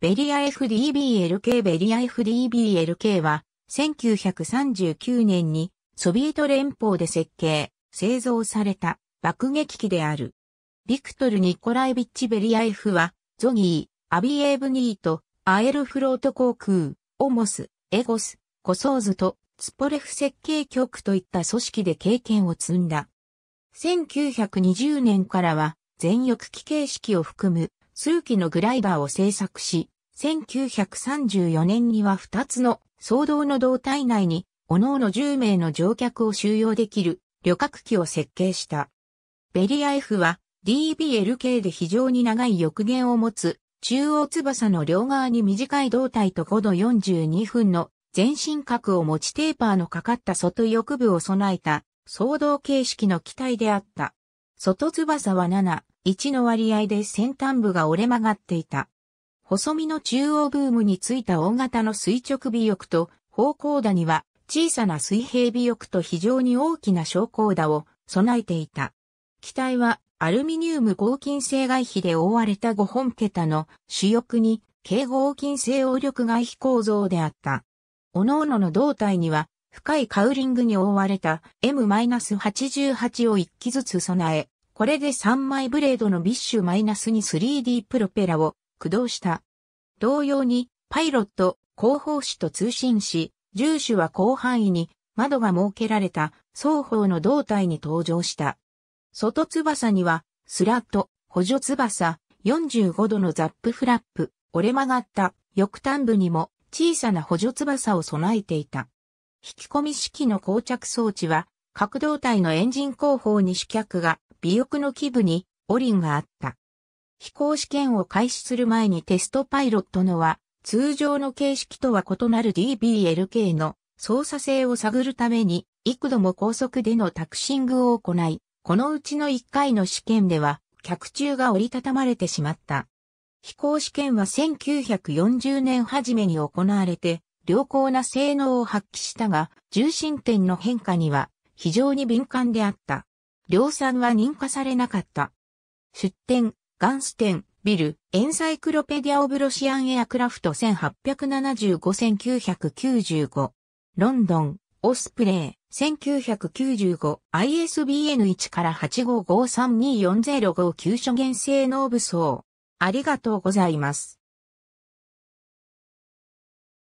ベリア FDBLK ベリア FDBLK は1939年にソビエト連邦で設計、製造された爆撃機である。ビクトル・ニコライビッチ・ベリア F はゾギー、アビエーブニート、アエルフロート航空、オモス、エゴス、コソーズとスポレフ設計局といった組織で経験を積んだ。1920年からは全翼機形式を含む数機のグライバーを製作し、1934年には2つの騒動の胴体内に、各々10名の乗客を収容できる旅客機を設計した。ベリア F は DBLK で非常に長い翼弦を持つ中央翼の両側に短い胴体と5度42分の全身角を持ちテーパーのかかった外翼部を備えた騒動形式の機体であった。外翼は7、1の割合で先端部が折れ曲がっていた。細身の中央ブームについた大型の垂直尾翼と方向打には小さな水平尾翼と非常に大きな昇降打を備えていた。機体はアルミニウム合金性外皮で覆われた5本桁の主翼に軽合金性応力外皮構造であった。各々の胴体には深いカウリングに覆われた M-88 を1機ずつ備え、これで3枚ブレードのビッシュマイナスに 3D プロペラを駆動した。同様に、パイロット、広報誌と通信し、重視は広範囲に窓が設けられた双方の胴体に登場した。外翼には、スラット、補助翼、45度のザップフラップ、折れ曲がった翼端部にも小さな補助翼を備えていた。引き込み式の膠着装置は、各胴体のエンジン後方に主脚が尾翼の基部にオリンがあった。飛行試験を開始する前にテストパイロットのは、通常の形式とは異なる DBLK の操作性を探るために、幾度も高速でのタクシングを行い、このうちの1回の試験では、客中が折りたたまれてしまった。飛行試験は1940年初めに行われて、良好な性能を発揮したが、重心点の変化には非常に敏感であった。量産は認可されなかった。出展、ガンステン、ビル、エンサイクロペディア・オブ・ロシアン・エアクラフト1875-1995。ロンドン、オスプレイ、1995、ISBN1 から85532405旧書原性能武装。ありがとうございます。